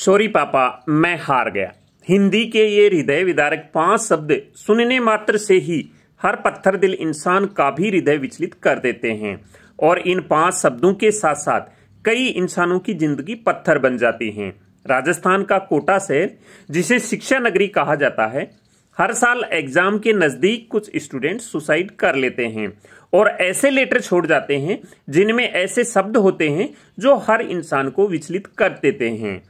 sorry पापा मैं हार गया हिंदी के ये हृदय विदारक पांच शब्द सुनने मात्र से ही हर पत्थर दिल इंसान का भी हृदय विचलित कर देते हैं और इन पांच शब्दों के साथ साथ कई इंसानों की जिंदगी पत्थर बन जाती हैं राजस्थान का कोटा शहर जिसे शिक्षा नगरी कहा जाता है हर साल एग्जाम के नज़दीक कुछ स्टूडेंट सुसाइड कर लेते हैं और ऐसे लेटर छोड़ जाते हैं जिनमें ऐसे शब्द होते हैं जो हर इंसान को विचलित कर देते हैं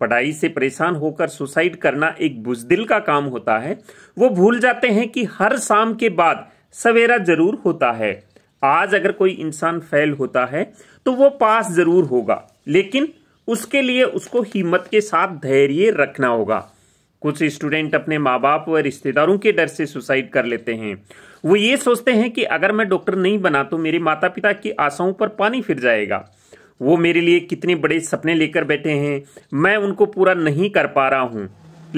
पढ़ाई से परेशान होकर सुसाइड करना एक बुजदिल का काम होता है वो भूल जाते हैं कि हर शाम के बाद सवेरा जरूर होता है आज अगर कोई इंसान फेल होता है तो वो पास जरूर होगा लेकिन उसके लिए उसको हिम्मत के साथ धैर्य रखना होगा कुछ स्टूडेंट अपने माँ बाप व रिश्तेदारों के डर से सुसाइड कर लेते हैं वो ये सोचते हैं कि अगर मैं डॉक्टर नहीं बना तो मेरे माता पिता की आशाओं पर पानी फिर जाएगा वो मेरे लिए कितने बड़े सपने लेकर बैठे हैं मैं उनको पूरा नहीं कर पा रहा हूं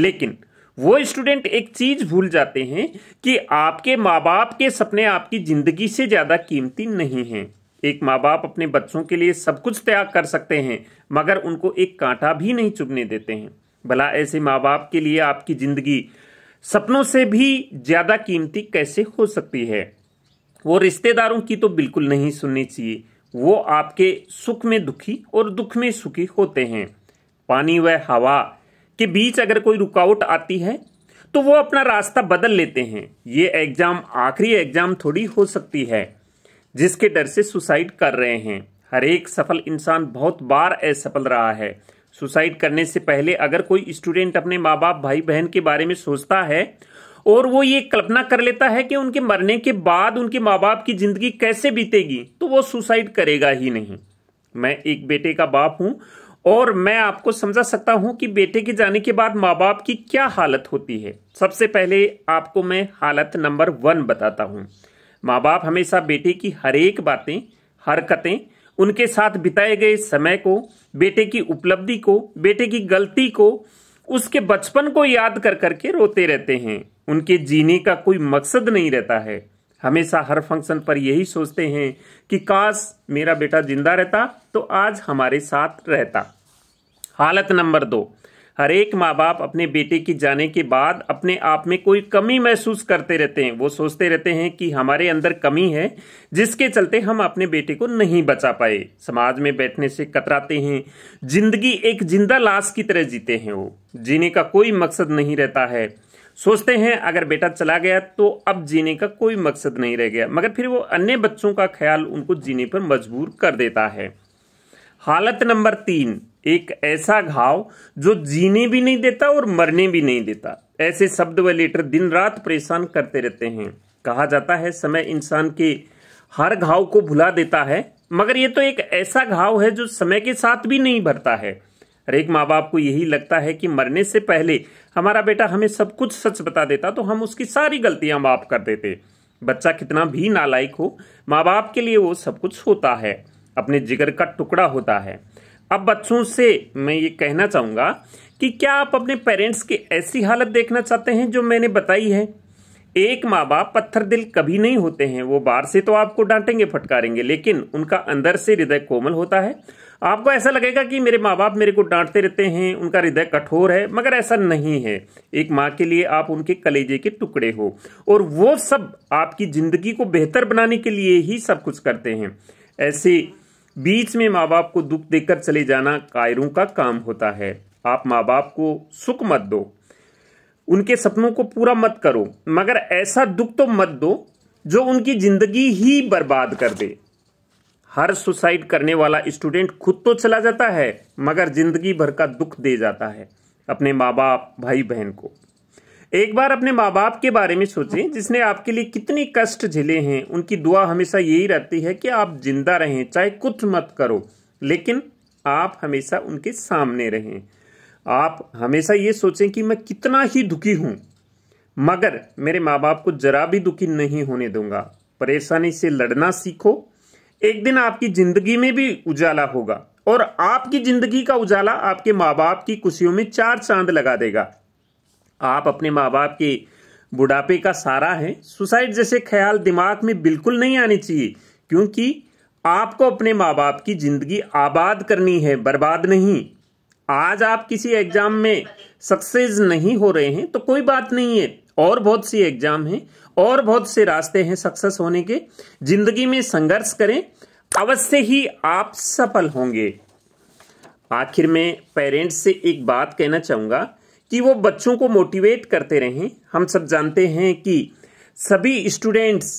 लेकिन वो स्टूडेंट एक चीज़ भूल जाते हैं कि आपके माँ बाप के सपने आपकी ज़िंदगी से ज़्यादा कीमती नहीं हैं एक माँ बाप अपने बच्चों के लिए सब कुछ त्याग कर सकते हैं मगर उनको एक कांटा भी नहीं चुभने देते हैं भला ऐसे माँ बाप के लिए आपकी ज़िंदगी सपनों से भी ज़्यादा कीमती कैसे हो सकती है वो रिश्तेदारों की तो बिल्कुल नहीं सुननी चाहिए वो आपके सुख में दुखी और दुख में सुखी होते हैं पानी व हवा के बीच अगर कोई रुकावट आती है तो वो अपना रास्ता बदल लेते हैं ये एग्जाम आखिरी एग्जाम थोड़ी हो सकती है जिसके डर से सुसाइड कर रहे हैं हर एक सफल इंसान बहुत बार असफल रहा है सुसाइड करने से पहले अगर कोई स्टूडेंट अपने माँ बाप भाई बहन के बारे में सोचता है और वो ये कल्पना कर लेता है कि उनके मरने के बाद उनके माँ बाप की जिंदगी कैसे बीतेगी तो वो सुसाइड करेगा ही नहीं मैं एक बेटे का बाप हूं और मैं आपको समझा सकता हूं कि बेटे के जाने के बाद माँ बाप की क्या हालत होती है सबसे पहले आपको मैं हालत नंबर वन बताता हूं माँ बाप हमेशा बेटे की हरेक बातें हरकतें उनके साथ बिताए गए समय को बेटे की उपलब्धि को बेटे की गलती को उसके बचपन को याद कर करके रोते रहते हैं उनके जीने का कोई मकसद नहीं रहता है हमेशा हर फंक्शन पर यही सोचते हैं कि काश मेरा बेटा जिंदा रहता तो आज हमारे साथ रहता हालत नंबर दो हर एक माँ बाप अपने बेटे की जाने के बाद अपने आप में कोई कमी महसूस करते रहते हैं वो सोचते रहते हैं कि हमारे अंदर कमी है जिसके चलते हम अपने बेटे को नहीं बचा पाए समाज में बैठने से कतराते हैं जिंदगी एक जिंदा लाश की तरह जीते हैं वो जीने का कोई मकसद नहीं रहता है सोचते हैं अगर बेटा चला गया तो अब जीने का कोई मकसद नहीं रह गया मगर फिर वो अन्य बच्चों का ख्याल उनको जीने पर मजबूर कर देता है हालत नंबर तीन एक ऐसा घाव जो जीने भी नहीं देता और मरने भी नहीं देता ऐसे शब्द व लेटर दिन रात परेशान करते रहते हैं कहा जाता है समय इंसान के हर घाव को भुला देता है मगर ये तो एक ऐसा घाव है जो समय के साथ भी नहीं भरता है हर एक माँ बाप को यही लगता है कि मरने से पहले हमारा बेटा हमें सब कुछ सच बता देता तो हम उसकी सारी गलतियां माफ कर देते बच्चा कितना भी नालायक हो माँ बाप के लिए वो सब कुछ होता है अपने जिगर का टुकड़ा होता है अब बच्चों से मैं ये कहना चाहूंगा कि क्या आप अपने पेरेंट्स की ऐसी हालत देखना चाहते हैं जो मैंने बताई है एक माँ बाप पत्थर दिल कभी नहीं होते हैं वो बाहर से तो आपको डांटेंगे फटकारेंगे लेकिन उनका अंदर से हृदय कोमल होता है आपको ऐसा लगेगा कि मेरे माँ बाप मेरे को डांटते रहते हैं उनका हृदय कठोर है मगर ऐसा नहीं है एक माँ के लिए आप उनके कलेजे के टुकड़े हो और वो सब आपकी ज़िंदगी को बेहतर बनाने के लिए ही सब कुछ करते हैं ऐसे बीच में माँ बाप को दुख देकर चले जाना कायरों का काम होता है आप माँ बाप को सुख मत दो उनके सपनों को पूरा मत करो मगर ऐसा दुख तो मत दो जो उनकी जिंदगी ही बर्बाद कर दे हर सुसाइड करने वाला स्टूडेंट खुद तो चला जाता है मगर जिंदगी भर का दुख दे जाता है अपने माँ बाप भाई बहन को एक बार अपने माँ बाप के बारे में सोचें जिसने आपके लिए कितने कष्ट झेले हैं उनकी दुआ हमेशा यही रहती है कि आप जिंदा रहें चाहे कुछ मत करो लेकिन आप हमेशा उनके सामने रहें आप हमेशा ये सोचें कि मैं कितना ही दुखी हूं मगर मेरे माँ बाप को जरा भी दुखी नहीं होने दूंगा परेशानी से लड़ना सीखो एक दिन आपकी जिंदगी में भी उजाला होगा और आपकी जिंदगी का उजाला आपके माँ बाप की खुशियों में चार चांद लगा देगा आप अपने माँ बाप के बुढ़ापे का सारा है सुसाइड जैसे ख्याल दिमाग में बिल्कुल नहीं आने चाहिए क्योंकि आपको अपने माँ बाप की जिंदगी आबाद करनी है बर्बाद नहीं आज आप किसी एग्जाम में सक्सेस नहीं हो रहे हैं तो कोई बात नहीं है और बहुत सी एग्जाम हैं और बहुत से रास्ते हैं सक्सेस होने के जिंदगी में संघर्ष करें अवश्य ही आप सफल होंगे आखिर में पेरेंट्स से एक बात कहना चाहूंगा कि वो बच्चों को मोटिवेट करते रहें हम सब जानते हैं कि सभी स्टूडेंट्स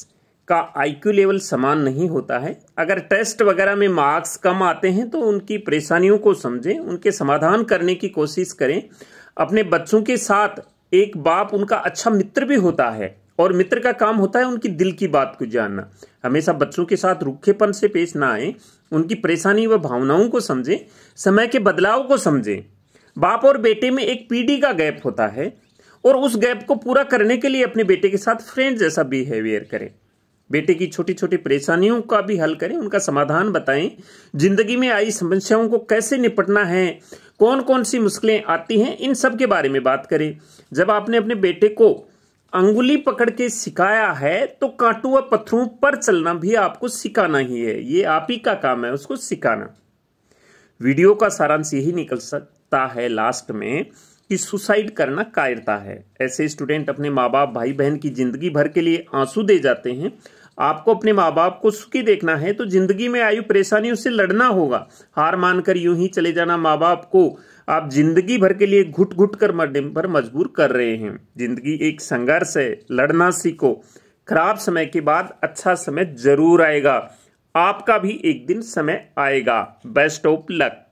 का आईक्यू लेवल समान नहीं होता है अगर टेस्ट वगैरह में मार्क्स कम आते हैं तो उनकी परेशानियों को समझें उनके समाधान करने की कोशिश करें अपने बच्चों के साथ एक बाप उनका अच्छा मित्र भी होता है और मित्र का काम होता है उनकी दिल की बात को जानना हमेशा बच्चों के साथ रूखेपन से पेश ना आए उनकी परेशानी व भावनाओं को समझें समय के बदलाव को समझें बाप और बेटे में एक पीढ़ी का गैप होता है और उस गैप को पूरा करने के लिए अपने बेटे के साथ फ्रेंड जैसा बिहेवियर करें बेटे की छोटी छोटी परेशानियों का भी हल करें उनका समाधान बताएं जिंदगी में आई समस्याओं को कैसे निपटना है कौन कौन सी मुश्किलें आती हैं इन सब के बारे में बात करें जब आपने अपने बेटे को अंगुली पकड़ के सिखाया है तो कांटू व पत्थरों पर चलना भी आपको सिखाना ही है ये आप ही का काम है उसको सिखाना वीडियो का सारांश यही निकल सकता है लास्ट में कि सुसाइड करना कायरता है ऐसे स्टूडेंट अपने माँ बाप भाई बहन की जिंदगी भर के लिए आंसू दे जाते हैं आपको अपने माँ बाप को सुखी देखना है तो जिंदगी में आयु परेशानियों से लड़ना होगा हार मानकर यूं ही चले जाना माँ बाप को आप जिंदगी भर के लिए घुट घुट कर मरने पर मजबूर कर रहे हैं जिंदगी एक संघर्ष है लड़ना सीखो खराब समय के बाद अच्छा समय जरूर आएगा आपका भी एक दिन समय आएगा बेस्ट ऑफ लक